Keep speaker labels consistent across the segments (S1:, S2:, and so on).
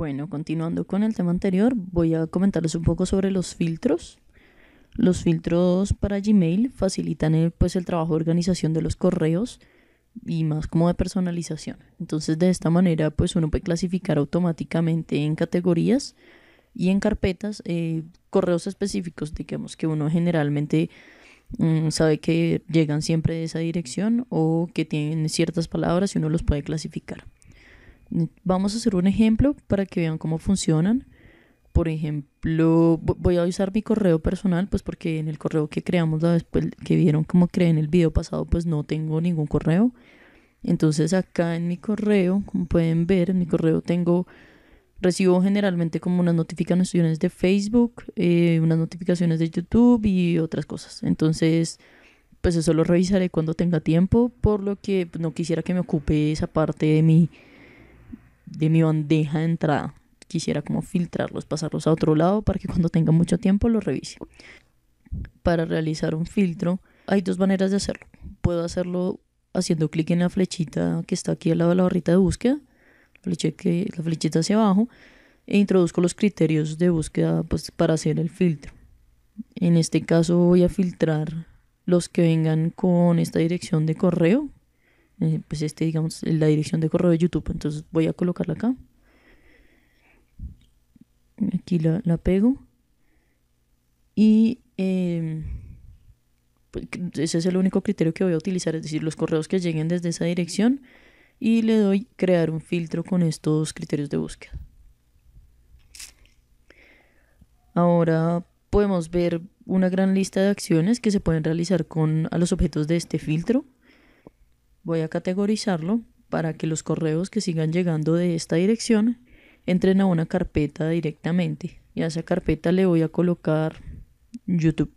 S1: Bueno, continuando con el tema anterior, voy a comentarles un poco sobre los filtros. Los filtros para Gmail facilitan el, eh, pues, el trabajo de organización de los correos y más como de personalización. Entonces de esta manera pues uno puede clasificar automáticamente en categorías y en carpetas eh, correos específicos, digamos que uno generalmente mm, sabe que llegan siempre de esa dirección o que tienen ciertas palabras y uno los puede clasificar. Vamos a hacer un ejemplo para que vean cómo funcionan. Por ejemplo, voy a usar mi correo personal, pues porque en el correo que creamos la pues, que vieron cómo creé en el video pasado, pues no tengo ningún correo. Entonces acá en mi correo, como pueden ver, en mi correo tengo, recibo generalmente como unas notificaciones de Facebook, eh, unas notificaciones de YouTube y otras cosas. Entonces, pues eso lo revisaré cuando tenga tiempo, por lo que pues, no quisiera que me ocupe esa parte de mi de mi bandeja de entrada. Quisiera como filtrarlos, pasarlos a otro lado para que cuando tenga mucho tiempo lo revise. Para realizar un filtro hay dos maneras de hacerlo. Puedo hacerlo haciendo clic en la flechita que está aquí al lado de la barrita de búsqueda, la flechita hacia abajo, e introduzco los criterios de búsqueda pues, para hacer el filtro. En este caso voy a filtrar los que vengan con esta dirección de correo, eh, pues este, digamos, la dirección de correo de YouTube. Entonces voy a colocarla acá. Aquí la, pego. Y em, pues, ese es el único criterio que voy a utilizar, es decir, los correos que lleguen desde esa dirección. Y le doy crear un filtro con estos criterios de búsqueda. Ahora podemos ver una gran lista de acciones que se pueden realizar con los objetos de este filtro. Voy a categorizarlo para que los correos que sigan llegando de esta dirección entren a una carpeta directamente. Y a esa carpeta le voy a colocar YouTube.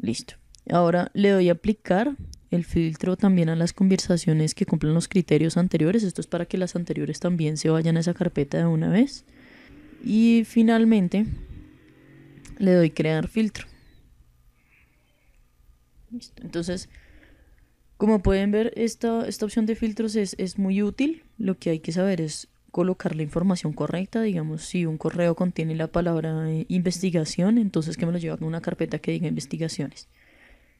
S1: Listo. Ahora le doy a aplicar el filtro también a las conversaciones que cumplan los criterios anteriores. Esto es para que las anteriores también se vayan a esa carpeta de una vez. Y finalmente le doy crear filtro. Listo. Entonces, como pueden ver, esta, esta opción de filtros es, muy útil. Lo que hay que saber es colocar la información correcta. Digamos, si un correo contiene la palabra eh, investigación, entonces que me lo lleve a una carpeta que diga investigaciones.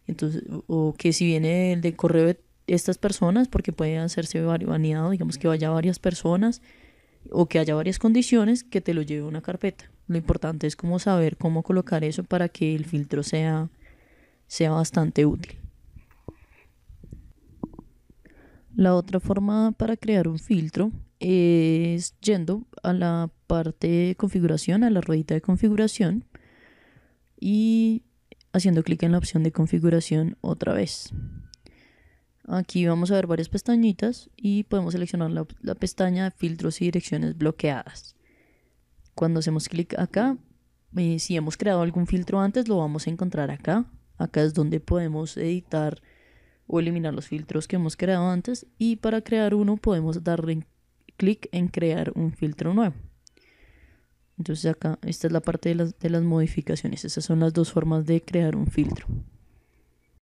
S1: Entonces, o que si viene el de correo de estas personas, porque puede hacerse baneado, digamos que vaya varias personas o que haya varias condiciones que te lo lleve a una carpeta. Lo importante es cómo saber cómo colocar eso para que el filtro sea, sea bastante útil. La otra forma para crear un filtro es yendo a la parte de configuración, a la ruedita de configuración y haciendo clic en la opción de configuración otra vez. Aquí vamos a ver varias pestañitas y podemos seleccionar la, pestaña de filtros y direcciones bloqueadas. Cuando hacemos clic acá, eh, si hemos creado algún filtro antes lo vamos a encontrar acá. Acá es donde podemos editar o eliminar los filtros que hemos creado antes y para crear uno podemos darle clic en crear un filtro nuevo. Entonces acá, esta es la parte de las, modificaciones. esas son las dos formas de crear un filtro.